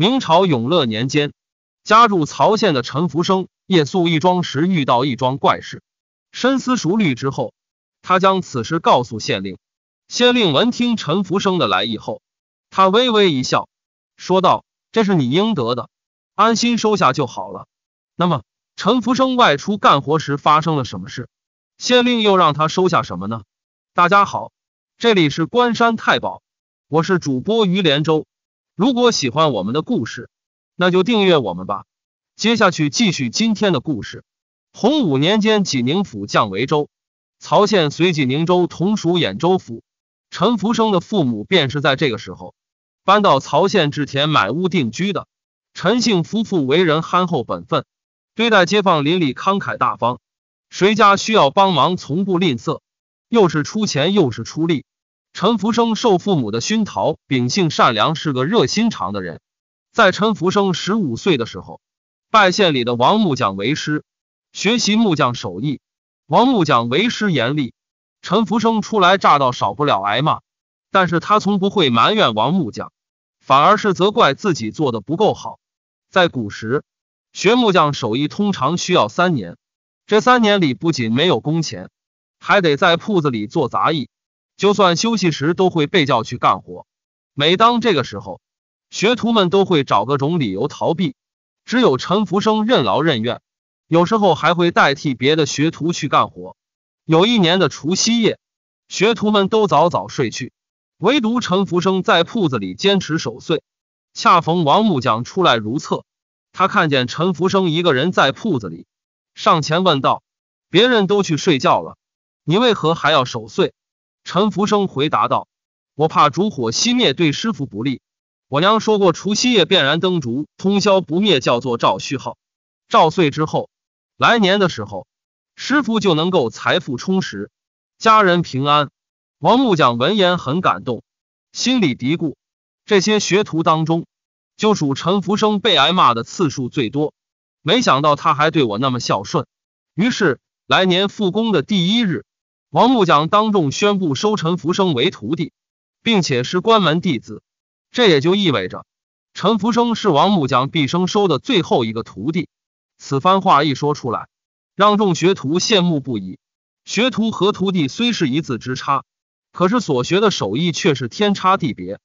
明朝永乐年间，家住曹县的陈福生夜宿一庄时遇到一桩怪事。深思熟虑之后，他将此事告诉县令。县令闻听陈福生的来意后，他微微一笑，说道：“这是你应得的，安心收下就好了。”那么，陈福生外出干活时发生了什么事？县令又让他收下什么呢？大家好，这里是关山太保，我是主播于连州。如果喜欢我们的故事，那就订阅我们吧。接下去继续今天的故事。洪武年间，济宁府降为州，曹县随济宁州同属兖州府。陈福生的父母便是在这个时候搬到曹县置田买屋定居的。陈姓夫妇为人憨厚本分，对待街坊邻里慷慨大方，谁家需要帮忙，从不吝啬，又是出钱又是出力。陈福生受父母的熏陶，秉性善良，是个热心肠的人。在陈福生十五岁的时候，拜县里的王木匠为师，学习木匠手艺。王木匠为师严厉，陈福生初来乍到，少不了挨骂，但是他从不会埋怨王木匠，反而是责怪自己做的不够好。在古时，学木匠手艺通常需要三年，这三年里不仅没有工钱，还得在铺子里做杂役。就算休息时都会被叫去干活。每当这个时候，学徒们都会找各种理由逃避。只有陈福生任劳任怨，有时候还会代替别的学徒去干活。有一年的除夕夜，学徒们都早早睡去，唯独陈福生在铺子里坚持守岁。恰逢王木匠出来如厕，他看见陈福生一个人在铺子里，上前问道：“别人都去睡觉了，你为何还要守岁？”陈福生回答道：“我怕烛火熄灭对师傅不利。我娘说过，除夕夜便燃灯烛，通宵不灭，叫做照序号。照岁之后，来年的时候，师傅就能够财富充实，家人平安。”王木匠闻言很感动，心里嘀咕：“这些学徒当中，就属陈福生被挨骂的次数最多。没想到他还对我那么孝顺。”于是来年复工的第一日。王木匠当众宣布收陈福生为徒弟，并且是关门弟子。这也就意味着陈福生是王木匠毕生收的最后一个徒弟。此番话一说出来，让众学徒羡慕不已。学徒和徒弟虽是一字之差，可是所学的手艺却是天差地别。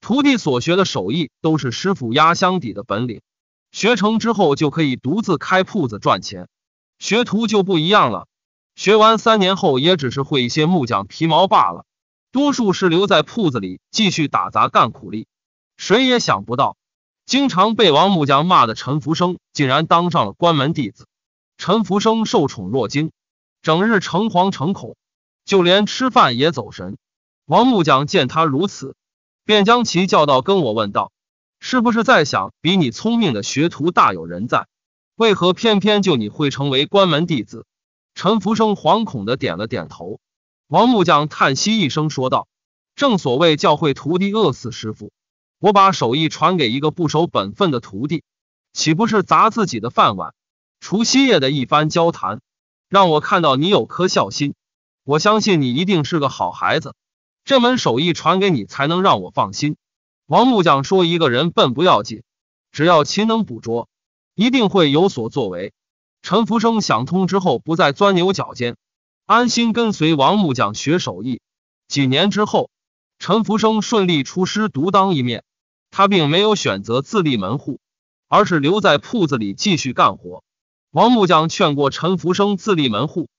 徒弟所学的手艺都是师傅压箱底的本领，学成之后就可以独自开铺子赚钱。学徒就不一样了。学完三年后，也只是会一些木匠皮毛罢了，多数是留在铺子里继续打杂干苦力。谁也想不到，经常被王木匠骂的陈福生，竟然当上了关门弟子。陈福生受宠若惊，整日诚惶诚恐，就连吃饭也走神。王木匠见他如此，便将其叫到跟我问道：“是不是在想，比你聪明的学徒大有人在，为何偏偏就你会成为关门弟子？”陈福生惶恐的点了点头，王木匠叹息一声说道：“正所谓教会徒弟饿死师傅，我把手艺传给一个不守本分的徒弟，岂不是砸自己的饭碗？”除夕夜的一番交谈，让我看到你有颗孝心，我相信你一定是个好孩子，这门手艺传给你才能让我放心。王木匠说：“一个人笨不要紧，只要勤能捕捉，一定会有所作为。”陈福生想通之后，不再钻牛角尖，安心跟随王木匠学手艺。几年之后，陈福生顺利出师，独当一面。他并没有选择自立门户，而是留在铺子里继续干活。王木匠劝过陈福生自立门户，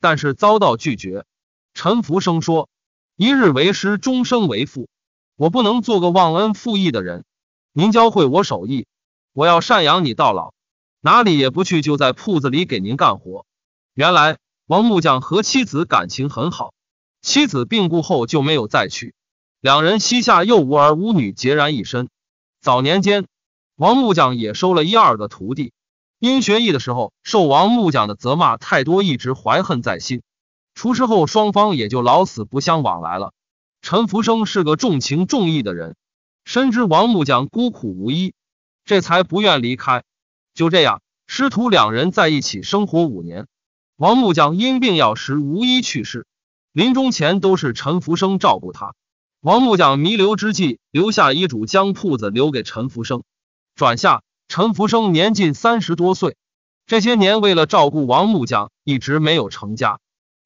但是遭到拒绝。陈福生说：“一日为师，终生为父，我不能做个忘恩负义的人。您教会我手艺，我要赡养你到老。”哪里也不去，就在铺子里给您干活。原来王木匠和妻子感情很好，妻子病故后就没有再去。两人膝下又无儿无女，孑然一身。早年间，王木匠也收了一二个徒弟，因学艺的时候受王木匠的责骂太多，一直怀恨在心。出师后，双方也就老死不相往来了。陈福生是个重情重义的人，深知王木匠孤苦无依，这才不愿离开。就这样，师徒两人在一起生活五年。王木匠因病药食无一去世，临终前都是陈福生照顾他。王木匠弥留之际留下遗嘱，将铺子留给陈福生。转下，陈福生年近三十多岁，这些年为了照顾王木匠，一直没有成家。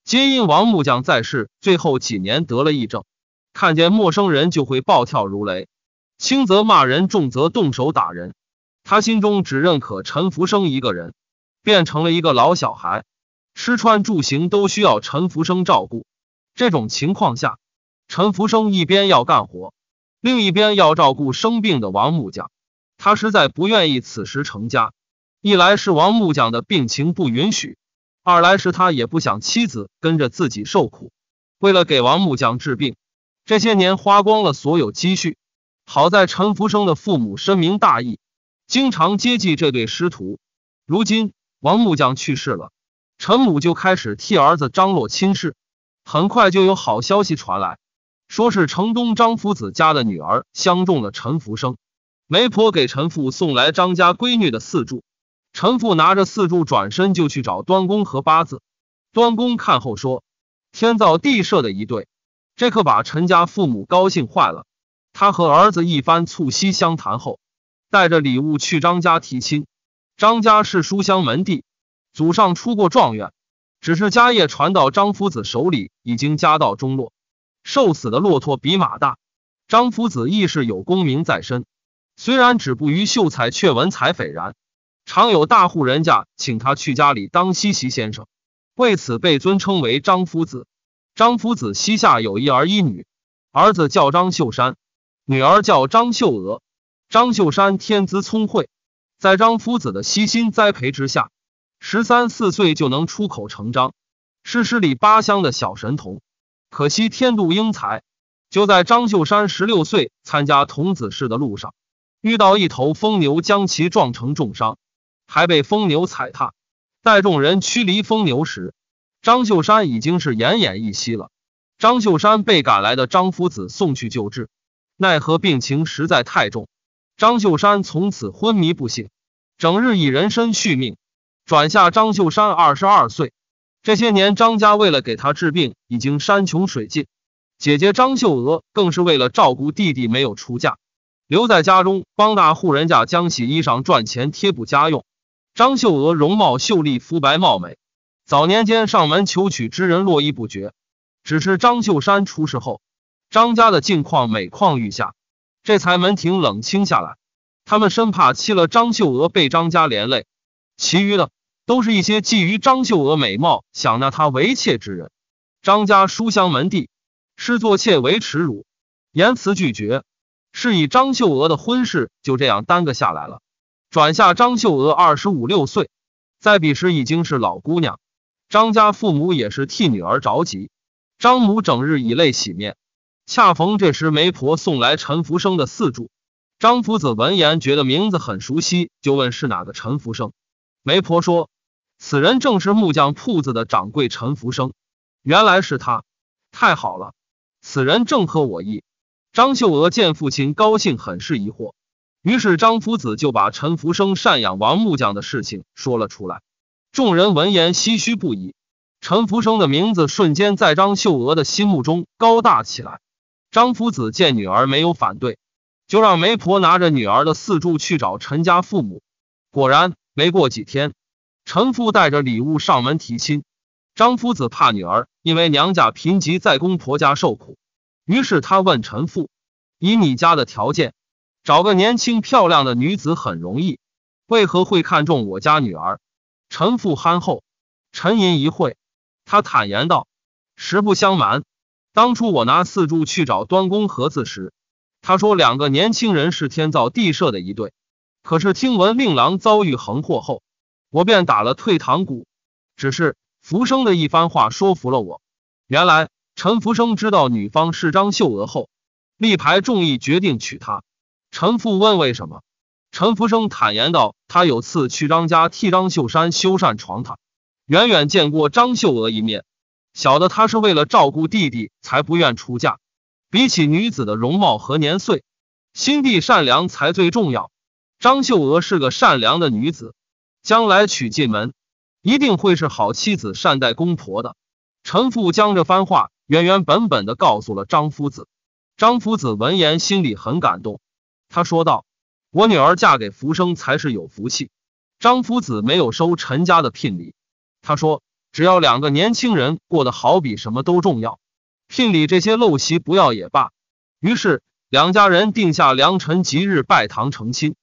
皆因王木匠在世最后几年得了癔症，看见陌生人就会暴跳如雷，轻则骂人，重则动手打人。他心中只认可陈福生一个人，变成了一个老小孩，吃穿住行都需要陈福生照顾。这种情况下，陈福生一边要干活，另一边要照顾生病的王木匠。他实在不愿意此时成家，一来是王木匠的病情不允许，二来是他也不想妻子跟着自己受苦。为了给王木匠治病，这些年花光了所有积蓄。好在陈福生的父母深明大义。经常接济这对师徒。如今王木匠去世了，陈母就开始替儿子张罗亲事。很快就有好消息传来，说是城东张夫子家的女儿相中了陈福生。媒婆给陈父送来张家闺女的四柱，陈父拿着四柱转身就去找端公和八字。端公看后说：“天造地设的一对。”这可把陈家父母高兴坏了。他和儿子一番促膝相谈后。带着礼物去张家提亲。张家是书香门第，祖上出过状元，只是家业传到张夫子手里已经家道中落。瘦死的骆驼比马大，张夫子亦是有功名在身，虽然止步于秀才，却文采斐然。常有大户人家请他去家里当西席先生，为此被尊称为张夫子。张夫子膝下有一儿一女，儿子叫张秀山，女儿叫张秀娥。张秀山天资聪慧，在张夫子的悉心栽培之下，十三四岁就能出口成章，是十里八乡的小神童。可惜天妒英才，就在张秀山十六岁参加童子试的路上，遇到一头疯牛将其撞成重伤，还被疯牛踩踏。待众人驱离疯牛时，张秀山已经是奄奄一息了。张秀山被赶来的张夫子送去救治，奈何病情实在太重。张秀山从此昏迷不醒，整日以人参续命。转下，张秀山二十二岁。这些年，张家为了给他治病，已经山穷水尽。姐姐张秀娥更是为了照顾弟弟，没有出嫁，留在家中帮大户人家将洗衣裳赚钱贴补家用。张秀娥容貌秀丽、肤白貌美，早年间上门求娶之人络绎不绝。只是张秀山出事后，张家的境况每况愈下。这才门庭冷清下来，他们生怕欺了张秀娥被张家连累，其余的都是一些觊觎张秀娥美貌想纳她为妾之人。张家书香门第视做妾为耻辱，言辞拒绝，是以张秀娥的婚事就这样耽搁下来了。转下张秀娥二十五六岁，在彼时已经是老姑娘，张家父母也是替女儿着急，张母整日以泪洗面。恰逢这时，媒婆送来陈福生的四柱。张夫子闻言觉得名字很熟悉，就问是哪个陈福生。媒婆说：“此人正是木匠铺子的掌柜陈福生。”原来是他，太好了，此人正合我意。张秀娥见父亲高兴，很是疑惑。于是张夫子就把陈福生赡养王木匠的事情说了出来。众人闻言唏嘘不已。陈福生的名字瞬间在张秀娥的心目中高大起来。张夫子见女儿没有反对，就让媒婆拿着女儿的四柱去找陈家父母。果然，没过几天，陈父带着礼物上门提亲。张夫子怕女儿因为娘家贫瘠在公婆家受苦，于是他问陈父：“以你家的条件，找个年轻漂亮的女子很容易，为何会看中我家女儿？”陈父憨厚，沉吟一会，他坦言道：“实不相瞒。”当初我拿四柱去找端公何子时，他说两个年轻人是天造地设的一对。可是听闻令郎遭遇横祸后，我便打了退堂鼓。只是福生的一番话说服了我。原来陈福生知道女方是张秀娥后，力排众议决定娶她。陈父问为什么，陈福生坦言道，他有次去张家替张秀山修缮床榻，远远见过张秀娥一面。晓得他是为了照顾弟弟才不愿出嫁。比起女子的容貌和年岁，心地善良才最重要。张秀娥是个善良的女子，将来娶进门一定会是好妻子，善待公婆的。陈父将这番话原原本本的告诉了张夫子。张夫子闻言心里很感动，他说道：“我女儿嫁给福生才是有福气。”张夫子没有收陈家的聘礼，他说。只要两个年轻人过得好，比什么都重要。聘礼这些陋习不要也罢。于是两家人定下良辰吉日拜堂成亲。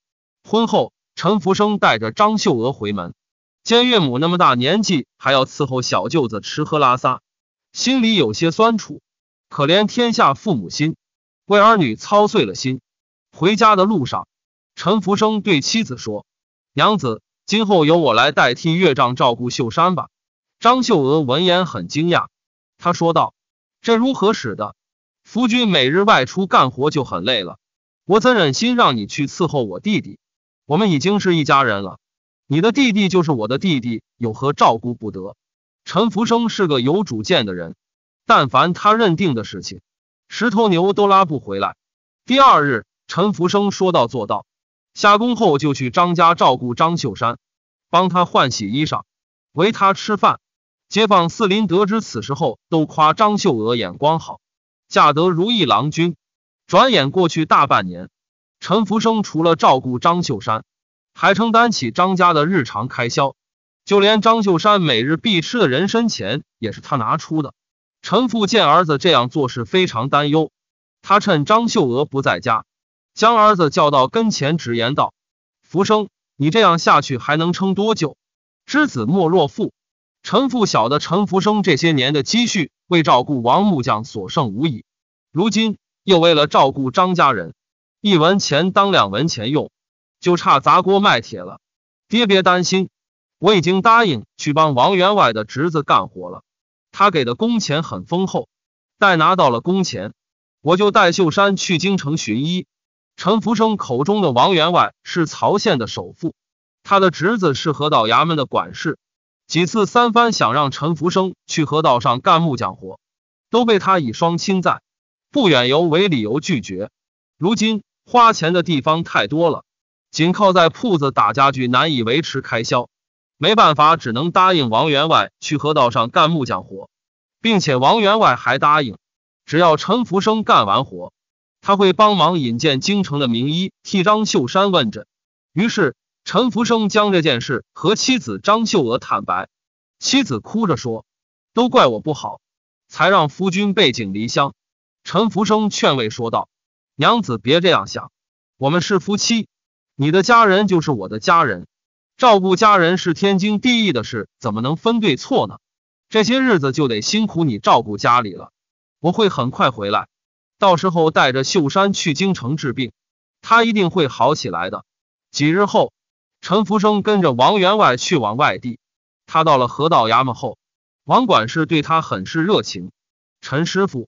婚后，陈福生带着张秀娥回门，见岳母那么大年纪还要伺候小舅子吃喝拉撒，心里有些酸楚。可怜天下父母心，为儿女操碎了心。回家的路上，陈福生对妻子说：“娘子，今后由我来代替岳丈照顾秀山吧。”张秀娥闻言很惊讶，她说道：“这如何使得？夫君每日外出干活就很累了，我怎忍心让你去伺候我弟弟？我们已经是一家人了，你的弟弟就是我的弟弟，有何照顾不得？”陈福生是个有主见的人，但凡他认定的事情，十头牛都拉不回来。第二日，陈福生说到做到，下工后就去张家照顾张秀山，帮他换洗衣裳，喂他吃饭。街坊四邻得知此事后，都夸张秀娥眼光好，嫁得如意郎君。转眼过去大半年，陈福生除了照顾张秀山，还承担起张家的日常开销，就连张秀山每日必吃的人参钱也是他拿出的。陈父见儿子这样做，是非常担忧。他趁张秀娥不在家，将儿子叫到跟前，直言道：“福生，你这样下去还能撑多久？知子莫若父。”陈父晓得陈福生这些年的积蓄为照顾王木匠所剩无几，如今又为了照顾张家人，一文钱当两文钱用，就差砸锅卖铁了。爹别担心，我已经答应去帮王员外的侄子干活了。他给的工钱很丰厚，待拿到了工钱，我就带秀山去京城寻医。陈福生口中的王员外是曹县的首富，他的侄子是河道衙门的管事。几次三番想让陈福生去河道上干木匠活，都被他以双亲在不远游为理由拒绝。如今花钱的地方太多了，仅靠在铺子打家具难以维持开销，没办法，只能答应王员外去河道上干木匠活，并且王员外还答应，只要陈福生干完活，他会帮忙引荐京城的名医替张秀山问诊。于是。陈福生将这件事和妻子张秀娥坦白，妻子哭着说：“都怪我不好，才让夫君背井离乡。”陈福生劝慰说道：“娘子别这样想，我们是夫妻，你的家人就是我的家人，照顾家人是天经地义的事，怎么能分对错呢？这些日子就得辛苦你照顾家里了，我会很快回来，到时候带着秀山去京城治病，他一定会好起来的。几日后。”陈福生跟着王员外去往外地。他到了河道衙门后，王管事对他很是热情。陈师傅，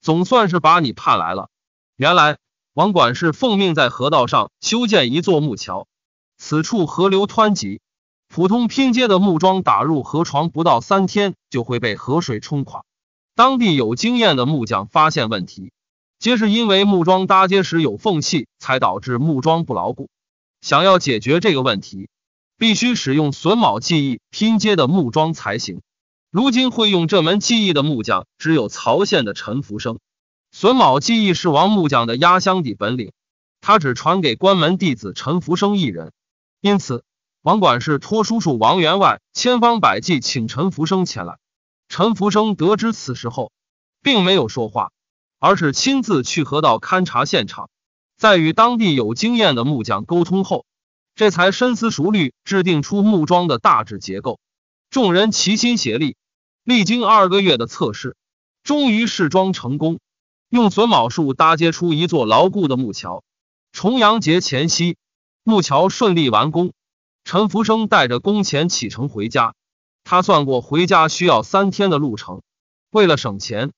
总算是把你盼来了。原来王管事奉命在河道上修建一座木桥。此处河流湍急，普通拼接的木桩打入河床不到三天就会被河水冲垮。当地有经验的木匠发现问题，皆是因为木桩搭接时有缝隙，才导致木桩不牢固。想要解决这个问题，必须使用榫卯技艺拼接的木桩才行。如今会用这门技艺的木匠只有曹县的陈福生。榫卯技艺是王木匠的压箱底本领，他只传给关门弟子陈福生一人。因此，王管事托叔叔王员外千方百计请陈福生前来。陈福生得知此事后，并没有说话，而是亲自去河道勘察现场。在与当地有经验的木匠沟通后，这才深思熟虑制定出木桩的大致结构。众人齐心协力，历经二个月的测试，终于试桩成功，用榫卯术搭接出一座牢固的木桥。重阳节前夕，木桥顺利完工。陈福生带着工钱启程回家。他算过回家需要三天的路程，为了省钱，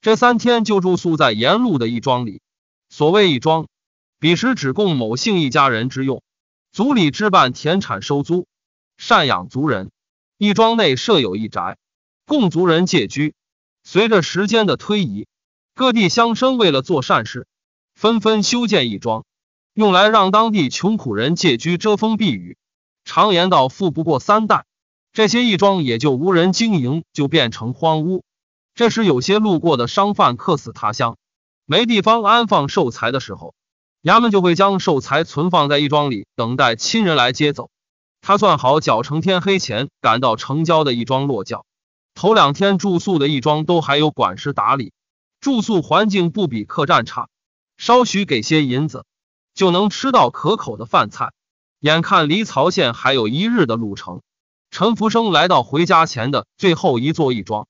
这三天就住宿在沿路的一庄里。所谓一庄。彼时只供某姓一家人之用，族里置办田产收租，赡养族人。一庄内设有一宅，供族人借居。随着时间的推移，各地乡绅为了做善事，纷纷修建一庄，用来让当地穷苦人借居遮风避雨。常言道“富不过三代”，这些义庄也就无人经营，就变成荒屋。这时，有些路过的商贩客死他乡，没地方安放寿材的时候。衙门就会将寿材存放在义庄里，等待亲人来接走。他算好脚程，天黑前赶到城郊的一庄落脚。头两天住宿的一庄都还有管事打理，住宿环境不比客栈差，稍许给些银子就能吃到可口的饭菜。眼看离曹县还有一日的路程，陈福生来到回家前的最后一座义庄，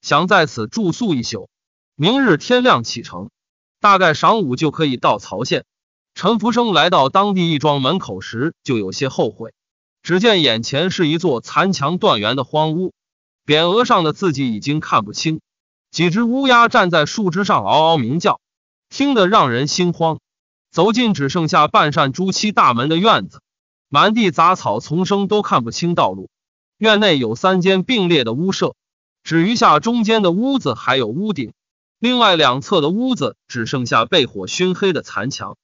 想在此住宿一宿，明日天亮启程，大概晌午就可以到曹县。陈福生来到当地一庄门口时，就有些后悔。只见眼前是一座残墙断垣的荒屋，匾额上的字迹已经看不清。几只乌鸦站在树枝上嗷嗷鸣叫，听得让人心慌。走进只剩下半扇朱漆大门的院子，满地杂草丛生，都看不清道路。院内有三间并列的屋舍，只余下中间的屋子还有屋顶，另外两侧的屋子只剩下被火熏黑的残墙。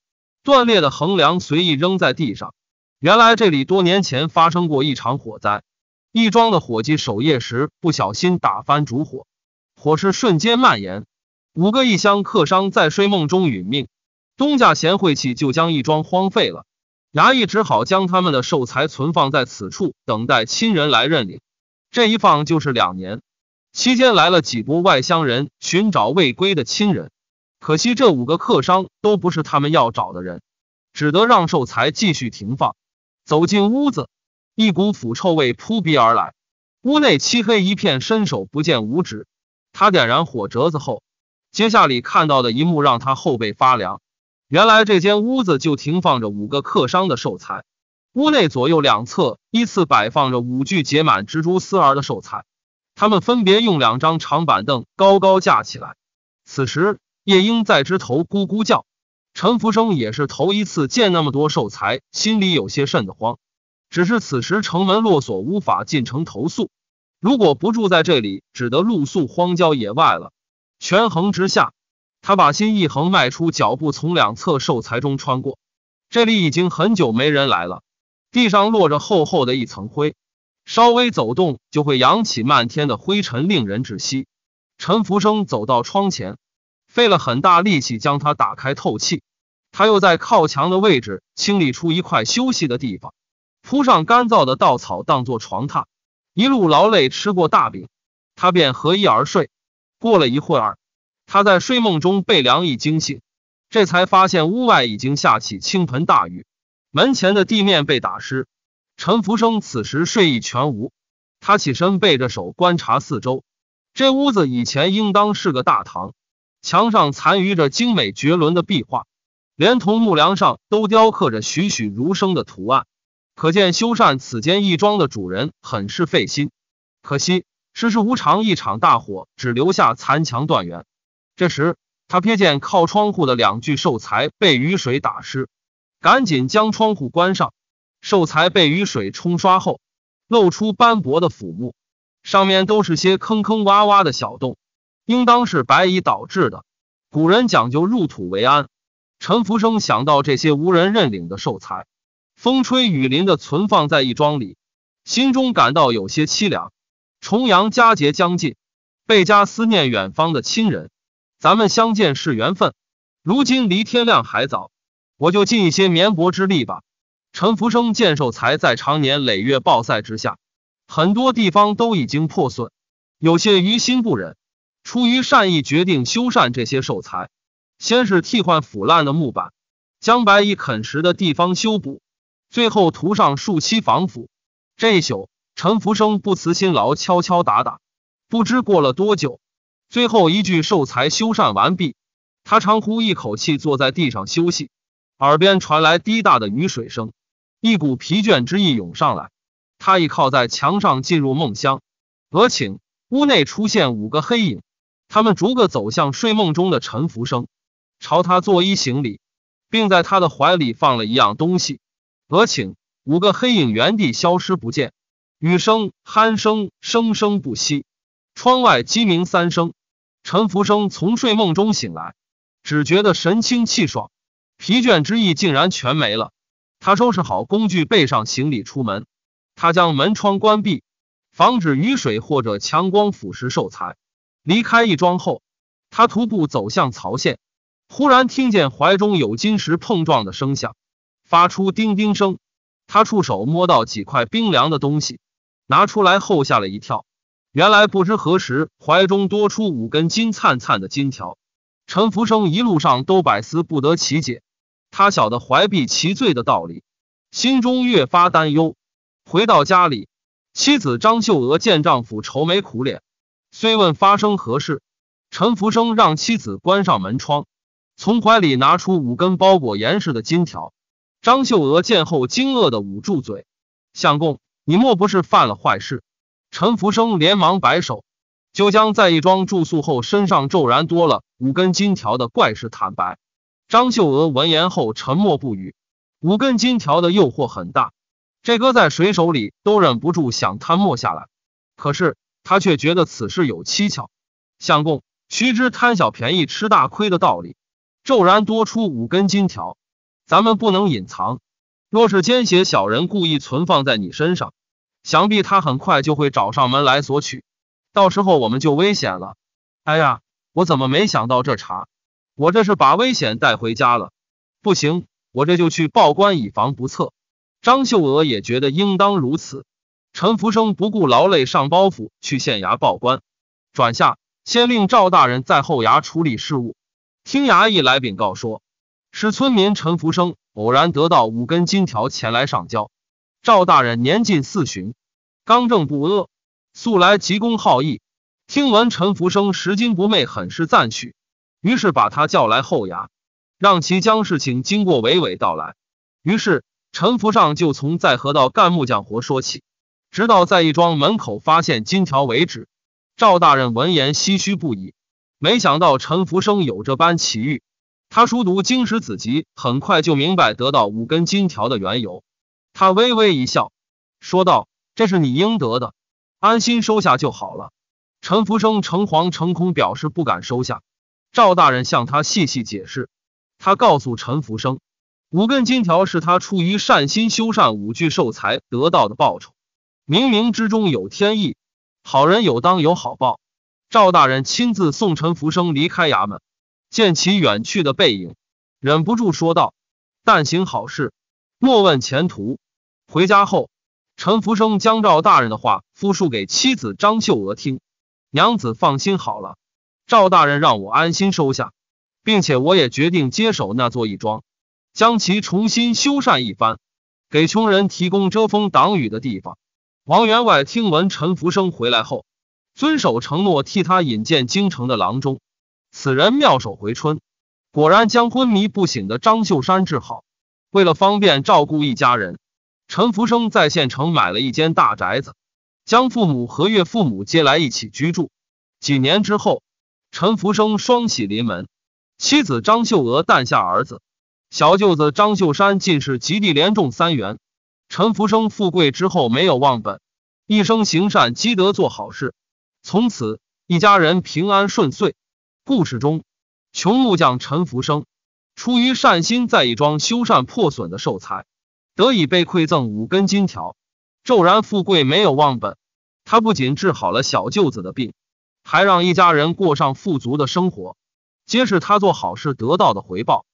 断裂的横梁随意扔在地上。原来这里多年前发生过一场火灾，义庄的伙计守夜时不小心打翻烛火，火势瞬间蔓延，五个异乡客商在睡梦中殒命。东家嫌晦气，就将义庄荒废了。衙役只好将他们的寿材存放在此处，等待亲人来认领。这一放就是两年，期间来了几波外乡人寻找未归的亲人。可惜，这五个客商都不是他们要找的人，只得让寿材继续停放。走进屋子，一股腐臭味扑鼻而来，屋内漆黑一片，伸手不见五指。他点燃火折子后，接下里看到的一幕让他后背发凉。原来，这间屋子就停放着五个客商的寿材，屋内左右两侧依次摆放着五具结满蜘蛛丝儿的寿材，他们分别用两张长板凳高高架起来。此时。夜莺在枝头咕咕叫，陈福生也是头一次见那么多寿材，心里有些瘆得慌。只是此时城门落锁，无法进城投宿。如果不住在这里，只得露宿荒郊野外了。权衡之下，他把心一横，迈出脚步，从两侧寿材中穿过。这里已经很久没人来了，地上落着厚厚的一层灰，稍微走动就会扬起漫天的灰尘，令人窒息。陈福生走到窗前。费了很大力气将它打开透气，他又在靠墙的位置清理出一块休息的地方，铺上干燥的稻草当做床榻。一路劳累，吃过大饼，他便合衣而睡。过了一会儿，他在睡梦中被凉意惊醒，这才发现屋外已经下起倾盆大雨，门前的地面被打湿。陈福生此时睡意全无，他起身背着手观察四周，这屋子以前应当是个大堂。墙上残余着精美绝伦的壁画，连同木梁上都雕刻着栩栩如生的图案，可见修缮此间义庄的主人很是费心。可惜世事无常，一场大火只留下残墙断垣。这时他瞥见靠窗户的两具寿材被雨水打湿，赶紧将窗户关上。寿材被雨水冲刷后，露出斑驳的腐木，上面都是些坑坑洼洼的小洞。应当是白蚁导致的。古人讲究入土为安，陈福生想到这些无人认领的寿材，风吹雨淋的存放在一庄里，心中感到有些凄凉。重阳佳节将近，倍加思念远方的亲人。咱们相见是缘分，如今离天亮还早，我就尽一些绵薄之力吧。陈福生见寿材在常年累月暴晒之下，很多地方都已经破损，有些于心不忍。出于善意，决定修缮这些寿材。先是替换腐烂的木板，将白蚁啃食的地方修补，最后涂上树漆防腐。这一宿，陈福生不辞辛劳，敲敲打打，不知过了多久。最后一具寿材修缮完毕，他长呼一口气，坐在地上休息。耳边传来滴答的雨水声，一股疲倦之意涌上来，他倚靠在墙上进入梦乡。额顷，屋内出现五个黑影。他们逐个走向睡梦中的陈福生，朝他作揖行礼，并在他的怀里放了一样东西。额顷，五个黑影原地消失不见。雨声、鼾声，生生不息。窗外鸡鸣三声，陈福生从睡梦中醒来，只觉得神清气爽，疲倦之意竟然全没了。他收拾好工具，背上行李出门。他将门窗关闭，防止雨水或者强光腐蚀受材。离开义庄后，他徒步走向曹县，忽然听见怀中有金石碰撞的声响，发出叮叮声。他触手摸到几块冰凉的东西，拿出来后吓了一跳，原来不知何时怀中多出五根金灿灿的金条。陈福生一路上都百思不得其解，他晓得怀璧其罪的道理，心中越发担忧。回到家里，妻子张秀娥见丈夫愁眉苦脸。虽问发生何事，陈福生让妻子关上门窗，从怀里拿出五根包裹严实的金条。张秀娥见后惊愕的捂住嘴：“相公，你莫不是犯了坏事？”陈福生连忙摆手，就将在一庄住宿后身上骤然多了五根金条的怪事坦白。张秀娥闻言后沉默不语。五根金条的诱惑很大，这搁在谁手里都忍不住想贪墨下来。可是。他却觉得此事有蹊跷，相公须知贪小便宜吃大亏的道理。骤然多出五根金条，咱们不能隐藏。若是奸邪小人故意存放在你身上，想必他很快就会找上门来索取，到时候我们就危险了。哎呀，我怎么没想到这茬？我这是把危险带回家了。不行，我这就去报官以防不测。张秀娥也觉得应当如此。陈福生不顾劳累，上包袱去县衙报官。转下，先令赵大人在后衙处理事务。听衙役来禀告说，是村民陈福生偶然得到五根金条前来上交。赵大人年近四旬，刚正不阿，素来急公好义。听闻陈福生拾金不昧，很是赞许，于是把他叫来后衙，让其将事情经过娓娓道来。于是陈福上就从在河道干木匠活说起。直到在义庄门口发现金条为止，赵大人闻言唏嘘不已。没想到陈福生有这般奇遇，他熟读经史子集，很快就明白得到五根金条的缘由。他微微一笑，说道：“这是你应得的，安心收下就好了。”陈福生诚惶诚恐，表示不敢收下。赵大人向他细细解释，他告诉陈福生，五根金条是他出于善心修缮五具寿材得到的报酬。冥冥之中有天意，好人有当有好报。赵大人亲自送陈福生离开衙门，见其远去的背影，忍不住说道：“但行好事，莫问前途。”回家后，陈福生将赵大人的话复述给妻子张秀娥听。娘子放心好了，赵大人让我安心收下，并且我也决定接手那座义庄，将其重新修缮一番，给穷人提供遮风挡雨的地方。王员外听闻陈福生回来后，遵守承诺替他引荐京城的郎中。此人妙手回春，果然将昏迷不醒的张秀山治好。为了方便照顾一家人，陈福生在县城买了一间大宅子，将父母和岳父母接来一起居住。几年之后，陈福生双喜临门，妻子张秀娥诞下儿子，小舅子张秀山进士及第，连中三元。陈福生富贵之后没有忘本，一生行善积德做好事，从此一家人平安顺遂。故事中，穷木匠陈福生出于善心，在一桩修缮破损的寿材，得以被馈赠五根金条，骤然富贵没有忘本，他不仅治好了小舅子的病，还让一家人过上富足的生活，皆是他做好事得到的回报。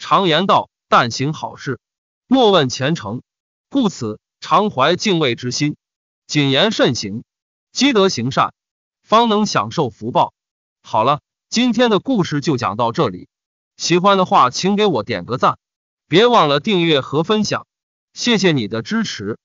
常言道：但行好事，莫问前程。故此，常怀敬畏之心，谨言慎行，积德行善，方能享受福报。好了，今天的故事就讲到这里。喜欢的话，请给我点个赞，别忘了订阅和分享，谢谢你的支持。